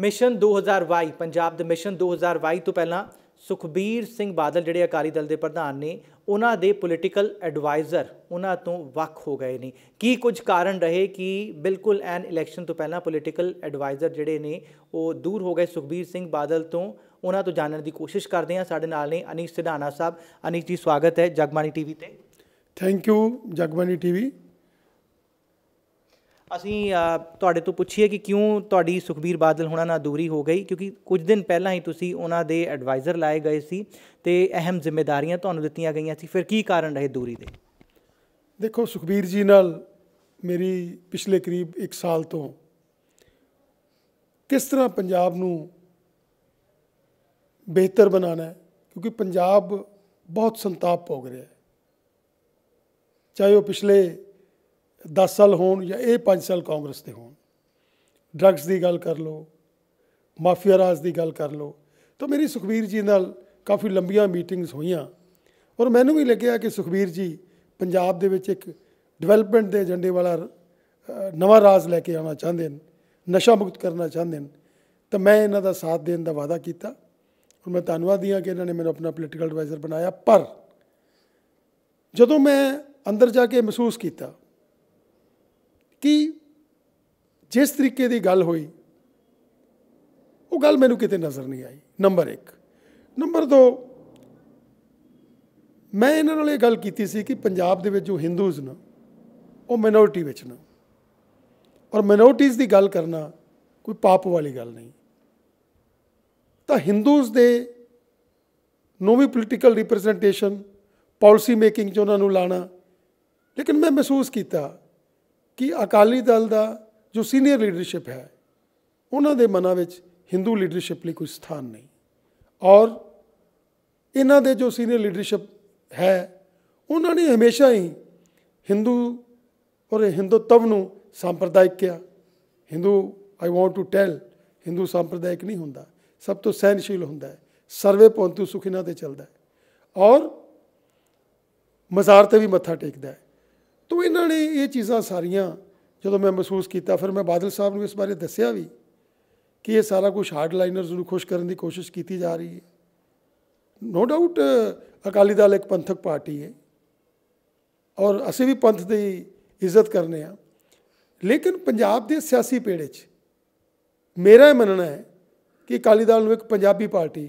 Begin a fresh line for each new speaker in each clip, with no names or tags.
mission 2022 Punjab ਦੇ mission 2022 ਤੋਂ ਪਹਿਲਾਂ ਸੁਖਬੀਰ ਸਿੰਘ ਬਾਦਲ ਜਿਹੜੇ ਅਕਾਲੀ ਦਲ ਦੇ ਪ੍ਰਧਾਨ ਨੇ ਉਹਨਾਂ ਦੇ ਪੋਲੀਟੀਕਲ ਐਡਵਾਈਜ਼ਰ ਉਹਨਾਂ ਤੋਂ ਵੱਖ ਹੋ ਗਏ ਨੇ ਕੀ ਕੁਝ ਕਾਰਨ ਰਹੇ ਕਿ ਬਿਲਕੁਲ ਐਨ ਇਲੈਕਸ਼ਨ ਤੋਂ ਪਹਿਲਾਂ ਪੋਲੀਟੀਕਲ ਐਡਵਾਈਜ਼ਰ ਜਿਹੜੇ ਨੇ ਉਹ ਦੂਰ ਹੋ ਗਏ ਸੁਖਬੀਰ ਸਿੰਘ ਬਾਦਲ ਤੋਂ ਉਹਨਾਂ ਤੋਂ ਜਾਣਨ ਦੀ ਕੋਸ਼ਿਸ਼ ਕਰਦੇ ਹਾਂ ਸਾਡੇ ਨਾਲ ਨੇ ਅਨੀਸ਼ ਸਿਧਾਨਾ ਸਾਹਿਬ ਅਨੀਸ਼ ਜੀ ਸਵਾਗਤ ਹੈ ਜਗਮਾਨੀ ਟੀਵੀ ਤੇ
ਥੈਂਕ ਯੂ ਜਗਮਾਨੀ ਟੀਵੀ
ਅਸੀਂ ਤੁਹਾਡੇ ਤੋਂ ਪੁੱਛੀਏ ਕਿ ਕਿਉਂ ਤੁਹਾਡੀ ਸੁਖਬੀਰ ਬਾਦਲ ਹੋਣਾ ਨਾਲ ਦੂਰੀ ਹੋ ਗਈ ਕਿਉਂਕਿ ਕੁਝ ਦਿਨ ਪਹਿਲਾਂ ਹੀ ਤੁਸੀਂ ਉਹਨਾਂ ਦੇ ਐਡਵਾਈਜ਼ਰ ਲਾਏ ਗਏ ਸੀ ਤੇ ਅਹਿਮ ਜ਼ਿੰਮੇਵਾਰੀਆਂ ਤੁਹਾਨੂੰ ਦਿੱਤੀਆਂ ਗਈਆਂ ਸੀ ਫਿਰ ਕੀ ਕਾਰਨ ਰਹੇ ਦੂਰੀ ਦੇ ਦੇਖੋ ਸੁਖਬੀਰ ਜੀ ਨਾਲ ਮੇਰੀ ਪਿਛਲੇ ਕਰੀਬ 1 ਸਾਲ ਤੋਂ ਕਿਸ
ਤਰ੍ਹਾਂ ਪੰਜਾਬ ਨੂੰ ਬਿਹਤਰ ਬਣਾਉਣਾ ਹੈ ਕਿਉਂਕਿ ਪੰਜਾਬ ਬਹੁਤ ਸੰਤਾਪ ਹੋ ਰਿਹਾ ਹੈ ਚਾਹੇ ਉਹ ਪਿਛਲੇ 10 ਸਾਲ ਹੋਣ ਜਾਂ ਇਹ 5 ਸਾਲ ਕਾਂਗਰਸ ਦੇ ਹੋਣ ਡਰੱਗਸ ਦੀ ਗੱਲ ਕਰ ਲਓ ਮਾਫੀਆ ਰਾਜ ਦੀ ਗੱਲ ਕਰ ਲਓ ਤਾਂ ਮੇਰੀ ਸੁਖਬੀਰ ਜੀ ਨਾਲ ਕਾਫੀ ਲੰਬੀਆਂ ਮੀਟਿੰਗਸ ਹੋਈਆਂ ਔਰ ਮੈਨੂੰ ਵੀ ਲੱਗਿਆ ਕਿ ਸੁਖਬੀਰ ਜੀ ਪੰਜਾਬ ਦੇ ਵਿੱਚ ਇੱਕ ਡਿਵੈਲਪਮੈਂਟ ਦੇ ਏਜੰਡੇ ਵਾਲਾ ਨਵਾਂ ਰਾਜ ਲੈ ਕੇ ਆਉਣਾ ਚਾਹੁੰਦੇ ਨੇ ਨਸ਼ਾ ਮੁਕਤ ਕਰਨਾ ਚਾਹੁੰਦੇ ਨੇ ਤਾਂ ਮੈਂ ਇਹਨਾਂ ਦਾ ਸਾਥ ਦੇਣ ਦਾ ਵਾਅਦਾ ਕੀਤਾ ਔਰ ਮੈਂ ਧੰਨਵਾਦ ਦਿਆਂ ਕਿ ਇਹਨਾਂ ਨੇ ਮੈਨੂੰ ਆਪਣਾ ਪੋਲੀਟੀਕਲ ਐਡਵਾਈਜ਼ਰ ਬਣਾਇਆ ਪਰ ਜਦੋਂ ਮੈਂ ਅੰਦਰ ਜਾ ਕੇ ਮਹਿਸੂਸ ਕੀਤਾ ਕਿ ਜਿਸ ਤਰੀਕੇ ਦੀ ਗੱਲ ਹੋਈ ਉਹ ਗੱਲ ਮੈਨੂੰ ਕਿਤੇ ਨਜ਼ਰ ਨਹੀਂ ਆਈ ਨੰਬਰ 1 ਨੰਬਰ 2 ਮੈਂ ਇਹਨਾਂ ਨਾਲ ਇਹ ਗੱਲ ਕੀਤੀ ਸੀ ਕਿ ਪੰਜਾਬ ਦੇ ਵਿੱਚ ਜੋ ਹਿੰਦੂਜ਼ ਨੇ ਉਹ ਮਿਨੋਰਟੀ ਵਿੱਚ ਨੇ ਔਰ ਮਿਨੋਰਟੀਜ਼ ਦੀ ਗੱਲ ਕਰਨਾ ਕੋਈ ਪਾਪ ਵਾਲੀ ਗੱਲ ਨਹੀਂ ਤਾਂ ਹਿੰਦੂਜ਼ ਦੇ ਨੋ ਵੀ ਪੋਲੀਟੀਕਲ ਰਿਪਰੈਜ਼ੈਂਟੇਸ਼ਨ ਪਾਲਿਸੀ ਮੇਕਿੰਗ 'ਚ ਉਹਨਾਂ ਨੂੰ ਲਾਣਾ ਲੇਕਿਨ ਮੈਂ ਮਹਿਸੂਸ ਕੀਤਾ ਕਿ ਅਕਾਲੀ ਦਲ ਦਾ ਜੋ ਸੀਨੀਅਰ ਲੀਡਰਸ਼ਿਪ ਹੈ ਉਹਨਾਂ ਦੇ ਮਨਾਂ ਵਿੱਚ ਹਿੰਦੂ ਲੀਡਰਸ਼ਿਪ ਲਈ ਕੋਈ ਸਥਾਨ ਨਹੀਂ ਔਰ ਇਹਨਾਂ ਦੇ ਜੋ ਸੀਨੀਅਰ ਲੀਡਰਸ਼ਿਪ ਹੈ ਉਹਨਾਂ ਨੇ ਹਮੇਸ਼ਾ ਹੀ ਹਿੰਦੂ ਔਰ ਹਿੰਦੂਤਵ ਨੂੰ ਸੰਪਰਦਾਇਕ ਕਿਹਾ ਹਿੰਦੂ ਆਈ ਵਾਂਟ ਟੂ ਟੈਲ ਹਿੰਦੂ ਸੰਪਰਦਾਇਕ ਨਹੀਂ ਹੁੰਦਾ ਸਭ ਤੋਂ ਸਹਿਨਸ਼ੀਲ ਹੁੰਦਾ ਹੈ ਸਰਵੇ ਪੰਤੂ ਸੁਖਿਨਾ ਤੇ ਚੱਲਦਾ ਹੈ ਔਰ ਮਜ਼ਾਰ ਤੇ ਵੀ ਮੱਥਾ ਟੇਕਦਾ ਹੈ ਤੋਂ ਇਹਨਾਂ ਨੇ ਇਹ ਚੀਜ਼ਾਂ ਸਾਰੀਆਂ ਜਦੋਂ ਮੈਂ ਮਹਿਸੂਸ ਕੀਤਾ ਫਿਰ ਮੈਂ ਬਾਦਲ ਸਾਹਿਬ ਨੂੰ ਇਸ ਬਾਰੇ ਦੱਸਿਆ ਵੀ ਕਿ ਇਹ ਸਾਰਾ ਕੁਝ ਹਾਰਡ ਲਾਈਨਰਸ ਨੂੰ ਖੁਸ਼ ਕਰਨ ਦੀ ਕੋਸ਼ਿਸ਼ ਕੀਤੀ ਜਾ ਰਹੀ ਹੈ ਨੋ ਡਾਊਟ ਅਕਾਲੀ ਦਲ ਇੱਕ ਪੰਥਕ ਪਾਰਟੀ ਹੈ ਔਰ ਅਸੀਂ ਵੀ ਪੰਥ ਦੀ ਇੱਜ਼ਤ ਕਰਨੇ ਆ ਲੇਕਿਨ ਪੰਜਾਬ ਦੇ ਸਿਆਸੀ ਪੇੜੇ 'ਚ ਮੇਰਾ ਇਹ ਮੰਨਣਾ ਹੈ ਕਿ ਅਕਾਲੀ ਦਲ ਨੂੰ ਇੱਕ ਪੰਜਾਬੀ ਪਾਰਟੀ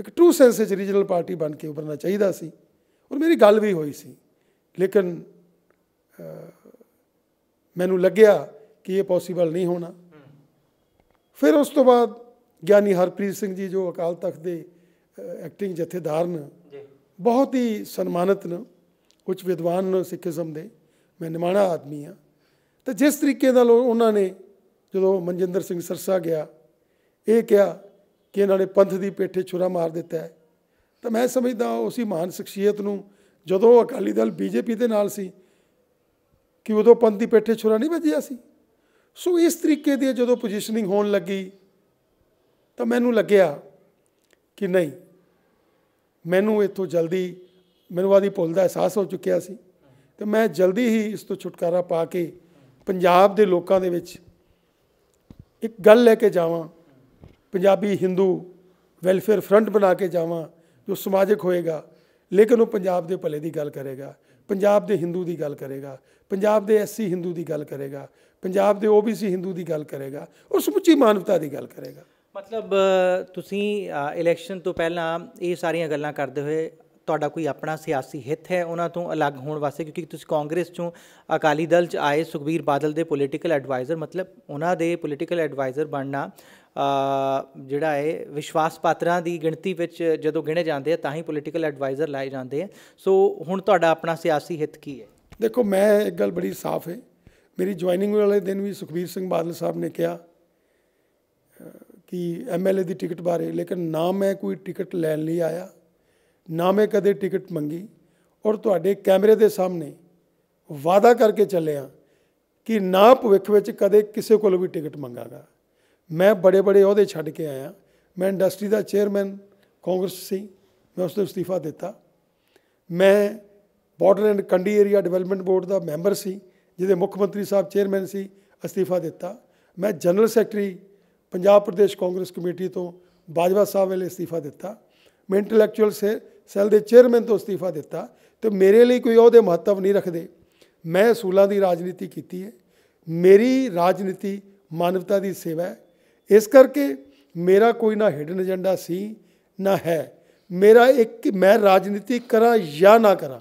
ਇੱਕ ਟਰੂ ਸੈਂਸ ਵਿੱਚ ਰੀਜਨਲ ਪਾਰਟੀ ਬਣ ਕੇ ਉੱਭਰਨਾ ਚਾਹੀਦਾ ਸੀ ਔਰ ਮੇਰੀ ਗੱਲ ਵੀ ਹੋਈ ਸੀ ਲੇਕਿਨ ਮੈਨੂੰ ਲੱਗਿਆ ਕਿ ਇਹ ਪੋਸੀਬਲ ਨਹੀਂ ਹੋਣਾ ਫਿਰ ਉਸ ਤੋਂ ਬਾਅਦ ਗਿਆਨੀ ਹਰਪ੍ਰੀਤ ਸਿੰਘ ਜੀ ਜੋ ਅਕਾਲ ਤਖਤ ਦੇ ਐਕਟਿੰਗ ਜਥੇਦਾਰ ਨੇ ਬਹੁਤ ਹੀ ਸਨਮਾਨਿਤ ਨੇ ਕੁਝ ਵਿਦਵਾਨ ਨੇ ਸਿੱਖੀਜ਼ਮ ਦੇ ਮੈਂ ਨਿਮਾਣਾ ਆਦਮੀ ਆ ਤੇ ਜਿਸ ਤਰੀਕੇ ਨਾਲ ਉਹਨਾਂ ਨੇ ਜਦੋਂ ਮਨਜਿੰਦਰ ਸਿੰਘ ਸਰਸਾ ਗਿਆ ਇਹ ਕਿਹਾ ਕਿ ਇਹਨਾਂ ਨੇ ਪੰਥ ਦੀ ਪੇਠੇ ਛੁਰਾ ਮਾਰ ਦਿੱਤਾ ਹੈ ਤਾਂ ਮੈਂ ਸਮਝਦਾ ਉਸੇ ਮਹਾਨ ਸ਼ਖਸੀਅਤ ਨੂੰ ਜਦੋਂ ਅਕਾਲੀ ਦਲ ਬੀਜੇਪੀ ਦੇ ਨਾਲ ਸੀ ਕਿ ਉਦੋਂ ਪੰਥ ਪੇਠੇ ਛੁਰਾ ਨਹੀਂ ਵੱਜਿਆ ਸੀ ਸੋ ਇਸ ਤਰੀਕੇ ਦੀ ਜਦੋਂ ਪੋਜੀਸ਼ਨਿੰਗ ਹੋਣ ਲੱਗੀ ਤਾਂ ਮੈਨੂੰ ਲੱਗਿਆ ਕਿ ਨਹੀਂ ਮੈਨੂੰ ਇਥੋਂ ਜਲਦੀ ਮੈਨੂੰ ਆਦੀ ਭੁੱਲ ਦਾ ਅਹਿਸਾਸ ਹੋ ਚੁੱਕਿਆ ਸੀ ਤੇ ਮੈਂ ਜਲਦੀ ਹੀ ਇਸ ਤੋਂ ਛੁਟਕਾਰਾ ਪਾ ਕੇ ਪੰਜਾਬ ਦੇ ਲੋਕਾਂ ਦੇ ਵਿੱਚ ਇੱਕ ਗੱਲ ਲੈ ਕੇ ਜਾਵਾਂ ਪੰਜਾਬੀ Hindu ਵੈਲਫੇਅਰ ਫਰੰਟ ਬਣਾ ਕੇ ਜਾਵਾਂ ਜੋ ਸਮਾਜਿਕ ਹੋਏਗਾ ਲੇਕਿਨ ਉਹ ਪੰਜਾਬ ਦੇ ਭਲੇ ਦੀ ਗੱਲ ਕਰੇਗਾ ਪੰਜਾਬ ਦੇ ਹਿੰਦੂ ਦੀ ਗੱਲ ਕਰੇਗਾ ਪੰਜਾਬ ਦੇ ਐਸਸੀ ਹਿੰਦੂ ਦੀ ਗੱਲ ਕਰੇਗਾ ਪੰਜਾਬ ਦੇ ਓਬੀਸੀ ਹਿੰਦੂ ਦੀ ਗੱਲ ਕਰੇਗਾ ਉਹ ਸਮੁੱਚੀ ਮਾਨਵਤਾ ਦੀ ਗੱਲ ਕਰੇਗਾ
ਮਤਲਬ ਤੁਸੀਂ ਇਲੈਕਸ਼ਨ ਤੋਂ ਪਹਿਲਾਂ ਇਹ ਸਾਰੀਆਂ ਗੱਲਾਂ ਕਰਦੇ ਹੋਏ ਤੁਹਾਡਾ ਕੋਈ ਆਪਣਾ ਸਿਆਸੀ ਹਿੱਤ ਹੈ ਉਹਨਾਂ ਤੋਂ ਅਲੱਗ ਹੋਣ ਵਾਸਤੇ ਕਿਉਂਕਿ ਤੁਸੀਂ ਕਾਂਗਰਸ ਚੋਂ ਅਕਾਲੀ ਦਲ ਚ ਆਏ ਸੁਖਬੀਰ ਬਾਦਲ ਦੇ ਪੋਲੀਟੀਕਲ ਐਡਵਾਈਜ਼ਰ ਮਤਲਬ ਉਹਨਾਂ ਦੇ ਪੋਲੀਟੀਕਲ ਐਡਵਾਈਜ਼ਰ ਬਣਨਾ ਜਿਹੜਾ ਹੈ ਵਿਸ਼ਵਾਸ ਪਾਤਰਾਂ ਦੀ ਗਿਣਤੀ ਵਿੱਚ ਜਦੋਂ ਗਿਣੇ ਜਾਂਦੇ ਆ ਤਾਂ ਹੀ ਪੋਲੀਟੀਕਲ ਐਡਵਾਈਜ਼ਰ ਲਾਏ ਜਾਂਦੇ ਆ ਸੋ ਹੁਣ ਤੁਹਾਡਾ ਆਪਣਾ ਸਿਆਸੀ ਹਿੱਤ ਕੀ ਹੈ ਦੇਖੋ ਮੈਂ ਇੱਕ ਗੱਲ ਬੜੀ ਸਾਫ਼ ਹੈ ਮੇਰੀ ਜੁਆਇਨਿੰਗ ਵਾਲੇ ਦਿਨ ਵੀ ਸੁਖਬੀਰ ਸਿੰਘ ਬਾਦਲ ਸਾਹਿਬ ਨੇ ਕਿਹਾ
ਕਿ ਐਮਐਲਏ ਦੀ ਟਿਕਟ ਬਾਰੇ ਲੇਕਿਨ ਨਾ ਮੈਂ ਕੋਈ ਟਿਕਟ ਲੈਣ ਲਈ ਆਇਆ ਨਾ ਮੈਂ ਕਦੇ ਟਿਕਟ ਮੰਗੀ ਔਰ ਤੁਹਾਡੇ ਕੈਮਰੇ ਦੇ ਸਾਹਮਣੇ ਵਾਅਦਾ ਕਰਕੇ ਚੱਲਿਆ ਕਿ ਨਾ ਭਵਿੱਖ ਵਿੱਚ ਕਦੇ ਕਿਸੇ ਕੋਲ ਵੀ ਟਿਕਟ ਮੰਗਾਗਾ ਮੈਂ ਬੜੇ ਬੜੇ ਅਹੁਦੇ ਛੱਡ ਕੇ ਆਇਆ ਮੈਂ ਇੰਡਸਟਰੀ ਦਾ ਚੇਅਰਮੈਨ ਕਾਂਗਰਸ ਸੀ ਮੈਂ ਉਸ ਤੋਂ ਅਸਤੀਫਾ ਦਿੱਤਾ ਮੈਂ border and Kandi area development board ਦਾ ਮੈਂਬਰ ਸੀ ਜਿਹਦੇ ਮੁੱਖ ਮੰਤਰੀ ਸਾਹਿਬ ਚੇਅਰਮੈਨ ਸੀ ਅਸਤੀਫਾ ਦਿੱਤਾ ਮੈਂ general secretary Punjab Pradesh Congress committee ਤੋਂ ਬਾਜਵਾ ਸਾਹਿਬ ਵੇਲੇ ਅਸਤੀਫਾ ਦਿੱਤਾ ਮੈਂ ਇੰਟੈਲੈਕਚੁਅਲ ਸੈੱਲ ਦੇ ਚੇਅਰਮੈਨ ਤੋਂ ਅਸਤੀਫਾ ਦਿੱਤਾ ਤੇ ਮੇਰੇ ਲਈ ਕੋਈ ਉਹਦੇ ਮਹੱਤਵ ਨਹੀਂ ਰੱਖਦੇ ਮੈਂ ਸੂਲਾਂ ਦੀ ਰਾਜਨੀਤੀ ਕੀਤੀ ਹੈ ਮੇਰੀ ਰਾਜਨੀਤੀ ਮਾਨਵਤਾ ਦੀ ਸੇਵਾ ਹੈ ਇਸ ਕਰਕੇ ਮੇਰਾ ਕੋਈ ਨਾ ਹਿਡਨ ਏਜੰਡਾ ਸੀ ਨਾ ਹੈ ਮੇਰਾ ਇੱਕ ਮੈਂ ਰਾਜਨੀਤੀ ਕਰਾਂ ਜਾਂ ਨਾ ਕਰਾਂ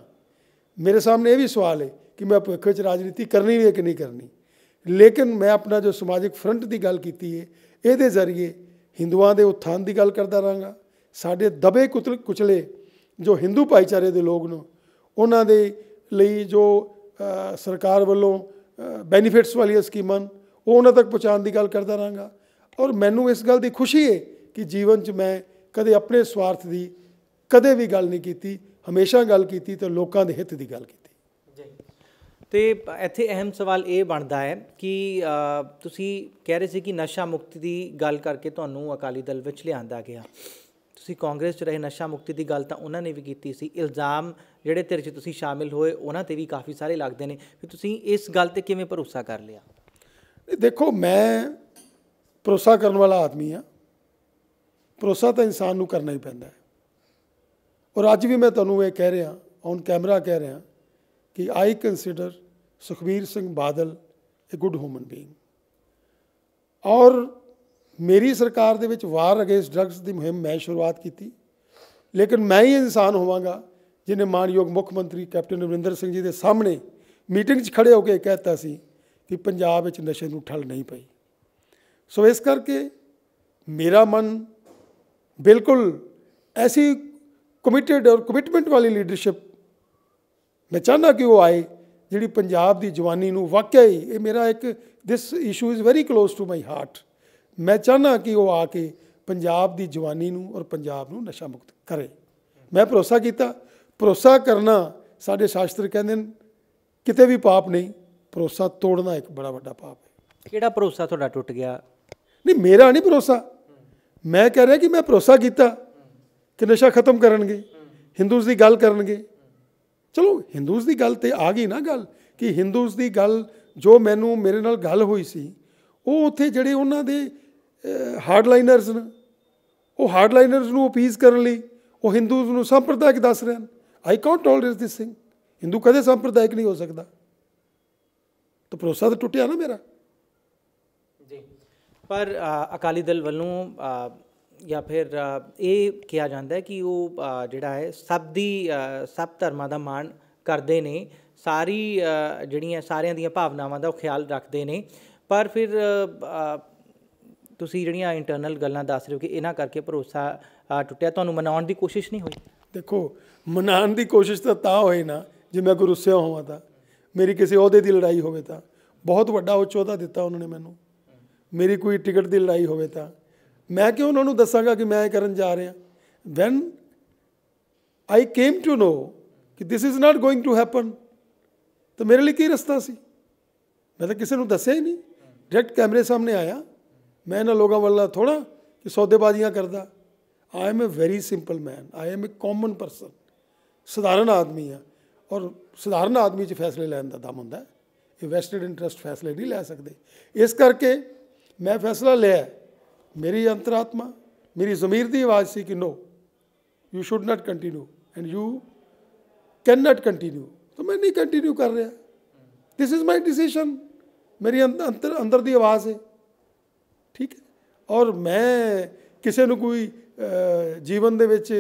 ਮੇਰੇ ਸਾਹਮਣੇ ਇਹ ਵੀ ਸਵਾਲ ਹੈ ਕਿ ਮੈਂ ਭਵਿੱਖ ਵਿੱਚ ਰਾਜਨੀਤੀ ਕਰਨੀ ਵੀ ਹੈ ਕਿ ਨਹੀਂ ਕਰਨੀ ਲੇਕਿਨ ਮੈਂ ਆਪਣਾ ਜੋ ਸਮਾਜਿਕ ਫਰੰਟ ਦੀ ਗੱਲ ਕੀਤੀ ਹੈ ਇਹਦੇ ਜ਼ਰੀਏ ਹਿੰਦੂਆਂ ਦੇ ਉਥਾਨ ਦੀ ਗੱਲ ਕਰਦਾ ਰਾਂਗਾ ਸਾਡੇ ਦਬੇ ਕੁਚਲੇ ਜੋ ਹਿੰਦੂ ਭਾਈਚਾਰੇ ਦੇ ਲੋਕ ਨੂੰ ਉਹਨਾਂ ਦੇ ਲਈ ਜੋ ਸਰਕਾਰ ਵੱਲੋਂ ਬੈਨੀਫਿਟਸ ਵਾਲੀਆਂ ਸਕੀਮਾਂ ਉਹ ਉਹਨਾਂ ਤੱਕ ਪਹੁੰਚਾਉਣ ਦੀ ਗੱਲ ਕਰਦਾ ਰਾਂਗਾ ਔਰ ਮੈਨੂੰ ਇਸ ਗੱਲ ਦੀ ਖੁਸ਼ੀ ਹੈ ਕਿ ਜੀਵਨ 'ਚ ਮੈਂ ਕਦੇ ਆਪਣੇ ਸਵਾਰਥ ਦੀ ਕਦੇ ਵੀ ਗੱਲ ਨਹੀਂ ਕੀਤੀ ਹਮੇਸ਼ਾ ਗੱਲ ਕੀਤੀ ਤੇ ਲੋਕਾਂ ਦੇ ਹਿੱਤ ਦੀ ਗੱਲ ਕੀਤੀ
ਤੇ ਇੱਥੇ ਅਹਿਮ ਸਵਾਲ ਇਹ ਬਣਦਾ ਹੈ ਕਿ ਤੁਸੀਂ ਕਹਿ ਰਹੇ ਸੀ ਕਿ ਨਸ਼ਾ ਮੁਕਤੀ ਦੀ ਗੱਲ ਕਰਕੇ ਤੁਹਾਨੂੰ ਅਕਾਲੀ ਦਲ ਵਿੱਚ ਲਿਆਂਦਾ ਗਿਆ ਤੁਸੀਂ ਕਾਂਗਰਸ 'ਚ ਰਹੇ ਨਸ਼ਾ ਮੁਕਤੀ ਦੀ ਗੱਲ ਤਾਂ ਉਹਨਾਂ ਨੇ ਵੀ ਕੀਤੀ ਸੀ ਇਲਜ਼ਾਮ ਜਿਹੜੇ ਤੇਰੇ 'ਚ ਤੁਸੀਂ ਸ਼ਾਮਿਲ ਹੋਏ ਉਹਨਾਂ ਤੇ ਵੀ ਕਾਫੀ ਸਾਰੇ ਲੱਗਦੇ ਨੇ ਫਿਰ ਤੁਸੀਂ ਇਸ ਗੱਲ ਤੇ ਕਿਵੇਂ ਭਰੋਸਾ ਕਰ ਲਿਆ
ਦੇਖੋ ਮੈਂ ਭਰੋਸਾ ਕਰਨ ਵਾਲਾ ਆਦਮੀ ਆ ਭਰੋਸਾ ਤਾਂ ਇਨਸਾਨ ਨੂੰ ਕਰਨਾ ਹੀ ਪੈਂਦਾ ਔਰ ਅੱਜ ਵੀ ਮੈਂ ਤੁਹਾਨੂੰ ਇਹ ਕਹਿ ਰਿਹਾ ਔਨ ਕੈਮਰਾ ਕਹਿ ਰਿਹਾ ਕਿ I consider Sukhbir Singh Badal a good human being ਔਰ ਮੇਰੀ ਸਰਕਾਰ ਦੇ ਵਿੱਚ ਵਾਰ ਅਗੇਂਸਟ ਡਰੱਗਸ ਦੀ ਮੁਹਿੰਮ ਮੈਂ ਸ਼ੁਰੂਆਤ ਕੀਤੀ ਲੇਕਿਨ ਮੈਂ ਹੀ ਇਨਸਾਨ ਹੋਵਾਂਗਾ ਜਿਨੇ ਮਾਨਯੋਗ ਮੁੱਖ ਮੰਤਰੀ ਕੈਪਟਨ ਅਮਰਿੰਦਰ ਸਿੰਘ ਜੀ ਦੇ ਸਾਹਮਣੇ ਮੀਟਿੰਗ 'ਚ ਖੜੇ ਹੋ ਕੇ ਕਹਿਤਾ ਸੀ ਕਿ ਪੰਜਾਬ ਵਿੱਚ ਨਸ਼ੇ ਨੂੰ ਠੱਲ ਨਹੀਂ ਪਈ ਸੋ ਇਸ ਕਰਕੇ ਮੇਰਾ ਮਨ ਬਿਲਕੁਲ ਐਸੀ ਕਮਿਟਡ ਔਰ ਕਮਿਟਮੈਂਟ ਵਾਲੀ ਲੀਡਰਸ਼ਿਪ ਮੈਂ ਚਾਹਨਾ ਕਿ ਉਹ ਆਏ ਜਿਹੜੀ ਪੰਜਾਬ ਦੀ ਜਵਾਨੀ ਨੂੰ ਵਾਕਿਆ ਹੀ ਇਹ ਮੇਰਾ ਇੱਕ this issue is very close to my heart ਮੈਂ ਚਾਹਨਾ ਕਿ ਉਹ ਆ ਕੇ ਪੰਜਾਬ ਦੀ ਜਵਾਨੀ ਨੂੰ ਔਰ ਪੰਜਾਬ ਨੂੰ ਨਸ਼ਾ ਮੁਕਤ ਕਰੇ ਮੈਂ ਭਰੋਸਾ ਕੀਤਾ ਭਰੋਸਾ ਕਰਨਾ ਸਾਡੇ ਸ਼ਾਸਤਰ ਕਹਿੰਦੇ ਨੇ ਕਿਤੇ ਵੀ ਪਾਪ ਨਹੀਂ ਭਰੋਸਾ ਤੋੜਨਾ ਇੱਕ ਬੜਾ ਵੱਡਾ ਪਾਪ
ਹੈ ਕਿਹੜਾ ਭਰੋਸਾ ਤੁਹਾਡਾ ਟੁੱਟ ਗਿਆ
ਨਹੀਂ ਮੇਰਾ ਨਹੀਂ ਭਰੋਸਾ ਮੈਂ ਕਹਿ ਰਿਹਾ ਕਿ ਮੈਂ ਭਰੋਸਾ ਕੀਤਾ ਕਿ ਨਸ਼ਾ ਖਤਮ ਕਰਨਗੇ ਹਿੰਦੂਸ ਦੀ ਗੱਲ ਕਰਨਗੇ ਚਲੋ ਹਿੰਦੂਸ ਦੀ ਗੱਲ ਤੇ ਆ ਗਈ ਨਾ ਗੱਲ ਕਿ ਹਿੰਦੂਸ ਦੀ ਗੱਲ ਜੋ ਮੈਨੂੰ ਮੇਰੇ ਨਾਲ ਗੱਲ ਹੋਈ ਸੀ ਉਹ ਉੱਥੇ ਜਿਹੜੇ ਉਹਨਾਂ ਦੇ ਹਾਰਡ ਲਾਈਨਰਸ ਨੇ ਉਹ ਹਾਰਡ ਲਾਈਨਰਸ ਨੂੰ ਅਪੀਜ਼ ਕਰਨ ਲਈ ਉਹ ਹਿੰਦੂਸ ਨੂੰ ਸੰਪਰਦਾਇਕ ਦੱਸ ਰਹੇ ਹਨ I can't tolerate this thing ਹਿੰਦੂ ਕਦੇ ਸੰਪਰਦਾਇਕ ਨਹੀਂ ਹੋ ਸਕਦਾ ਤਾਂ ਭਰੋਸਾ ਤਾਂ ਟੁੱਟਿਆ ਨਾ ਮੇਰਾ
ਪਰ ਅਕਾਲੀ ਦਲ ਵੱਲੋਂ ਜਾਂ ਫਿਰ ਇਹ ਕਿਹਾ ਜਾਂਦਾ ਹੈ ਕਿ ਉਹ ਜਿਹੜਾ ਹੈ ਸਭ ਦੀ ਸਭ ਧਰਮਾਂ ਦਾ ਮਾਣ ਕਰਦੇ ਨੇ ਸਾਰੀ ਜਿਹੜੀਆਂ ਸਾਰਿਆਂ ਦੀਆਂ ਭਾਵਨਾਵਾਂ ਦਾ ਖਿਆਲ ਰੱਖਦੇ ਨੇ ਪਰ ਫਿਰ ਤੁਸੀਂ ਜਿਹੜੀਆਂ ਇੰਟਰਨਲ ਗੱਲਾਂ ਦੱਸ ਰਹੇ ਹੋ ਕਿ ਇਹਨਾਂ ਕਰਕੇ ਭਰੋਸਾ ਟੁੱਟਿਆ ਤੁਹਾਨੂੰ ਮਨਾਉਣ ਦੀ ਕੋਸ਼ਿਸ਼ ਨਹੀਂ ਹੋਈ ਦੇਖੋ
ਮਨਾਉਣ ਦੀ ਕੋਸ਼ਿਸ਼ ਤਾਂ ਤਾਂ ਹੋਏ ਨਾ ਜੇ ਮੈਂ ਰੁੱਸਿਆ ਹੋਵਾਂ ਤਾਂ ਮੇਰੀ ਕਿਸੇ ਅਹੁਦੇ ਦੀ ਲੜਾਈ ਹੋਵੇ ਤਾਂ ਬਹੁਤ ਵੱਡਾ ਉਹ ਚੋਦਾ ਦਿੱਤਾ ਉਹਨਾਂ ਨੇ ਮੈਨੂੰ ਮੇਰੀ ਕੋਈ ਟਿਕਟ ਦੀ ਲੜਾਈ ਹੋਵੇ ਤਾਂ ਮੈਂ ਕਿਉਂ ਉਹਨਾਂ ਨੂੰ ਦੱਸਾਂਗਾ ਕਿ ਮੈਂ ਇਹ ਕਰਨ ਜਾ ਰਿਹਾ when I came to know ਕਿ this is not going to happen ਤਾਂ ਮੇਰੇ ਲਈ ਕੀ ਰਸਤਾ ਸੀ ਮੈਂ ਤਾਂ ਕਿਸੇ ਨੂੰ ਦੱਸਿਆ ਹੀ ਨਹੀਂ ਡਾਇਰੈਕਟ ਕੈਮਰੇ ਸਾਹਮਣੇ ਆਇਆ ਮੈਂ ਇਹਨਾਂ ਲੋਕਾਂ ਵੱਲ ਥੋੜਾ ਕਿ ਸੌਦੇਬਾਜ਼ੀਆਂ ਕਰਦਾ I am a very simple man I am a common person ਸਧਾਰਨ ਆਦਮੀ ਆ ਔਰ ਸਧਾਰਨ ਆਦਮੀ 'ਚ ਫੈਸਲੇ ਲੈਣ ਦਾ ਦਮ ਹੁੰਦਾ ਇਹ ਵੈਸਟਡ ਇੰਟਰਸਟ ਫੈਸਲੇ ਨਹੀਂ ਲੈ ਸਕਦੇ ਇਸ ਕਰਕੇ ਮੈਂ ਫੈਸਲਾ ਲਿਆ ਮੇਰੀ ਅੰਤਰਾਤਮਾ ਮੇਰੀ ਜ਼ਮੀਰ ਦੀ ਆਵਾਜ਼ ਸੀ ਕਿ no you should not continue and you can not continue ਤਾਂ ਮੈਂ ਨਹੀਂ ਕੰਟੀਨਿਊ ਕਰ ਰਿਹਾ ਥਿਸ ਇਜ਼ ਮਾਈ ਡਿਸੀਜਨ ਮੇਰੀ ਅੰਦਰ ਅੰਦਰ ਦੀ ਆਵਾਜ਼ ਹੈ ਠੀਕ ਹੈ ਔਰ ਮੈਂ ਕਿਸੇ ਨੂੰ ਕੋਈ ਜੀਵਨ ਦੇ ਵਿੱਚ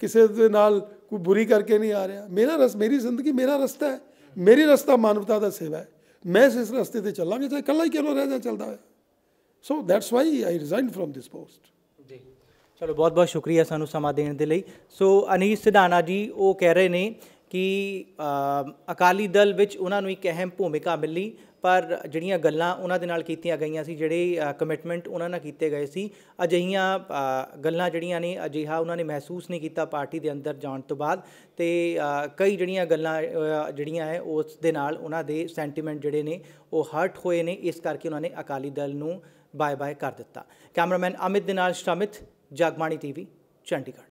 ਕਿਸੇ ਦੇ ਨਾਲ ਕੋਈ ਬੁਰੀ ਕਰਕੇ ਨਹੀਂ ਆ ਰਿਹਾ ਮੇਰਾ ਰਸ ਮੇਰੀ ਜ਼ਿੰਦਗੀ ਮੇਰਾ ਰਸਤਾ ਹੈ ਮੇਰੀ ਰਸਤਾ ਮਾਨਵਤਾ ਦਾ ਸੇਵਾ ਹੈ
ਮੈਂ ਇਸ ਰਸਤੇ ਤੇ ਚੱਲਾਂਗਾ ਤੇ ਇਕੱਲਾ ਹੀ ਕਿਉਂ ਰਹਿ ਜਾ ਚੱਲਦਾ ਹੈ so that's why I resigned from this post ਜੀ ਚਲੋ ਬਹੁਤ ਬਹੁਤ ਸ਼ੁਕਰੀਆ ਸਾਨੂੰ ਸਮਾਂ ਦੇਣ ਦੇ ਲਈ ਸੋ ਅਨੀਸ ਸਿਧਾਨਾ ਜੀ ਉਹ ਕਹਿ ਰਹੇ ਨੇ ਕਿ ਅਕਾਲੀ ਦਲ ਵਿੱਚ ਉਹਨਾਂ ਨੂੰ ਇੱਕ ਅਹਿਮ ਭੂਮਿਕਾ ਮਿਲੀ ਪਰ ਜਿਹੜੀਆਂ ਗੱਲਾਂ ਉਹਨਾਂ ਦੇ ਨਾਲ ਕੀਤੀਆਂ ਗਈਆਂ ਸੀ ਜਿਹੜੇ ਕਮਿਟਮੈਂਟ ਉਹਨਾਂ ਨਾਲ ਕੀਤੇ ਗਏ ਸੀ ਅਜਿਹੀਆਂ ਗੱਲਾਂ ਜਿਹੜੀਆਂ ਨੇ ਅਜਿਹਾ ਉਹਨਾਂ ਨੇ ਮਹਿਸੂਸ ਨਹੀਂ ਕੀਤਾ ਪਾਰਟੀ ਦੇ ਅੰਦਰ ਜਾਣ ਤੋਂ ਬਾਅਦ ਤੇ ਕਈ ਜਿਹੜੀਆਂ ਗੱਲਾਂ ਜਿਹੜੀਆਂ ਹੈ ਉਸ ਦੇ ਨਾਲ ਉਹਨਾਂ ਦੇ ਸੈਂਟੀਮੈਂਟ ਜਿਹੜੇ ਨੇ ਉਹ ਹਰਟ ਹੋਏ ਨੇ ਇਸ ਕਰਕੇ ਉਹਨਾਂ ਨੇ ਅਕਾਲੀ ਦਲ ਨੂੰ ਬਾਏ ਬਾਏ ਕਰ ਦਿੱਤਾ ਕੈਮਰਾਮੈਨ ਅਮਿਤ ਦੇ ਨਾਲ ਸ਼ਮਿਤ ਜਗਮਾਨੀ ਟੀਵੀ ਚੰਡੀਗੜ੍ਹ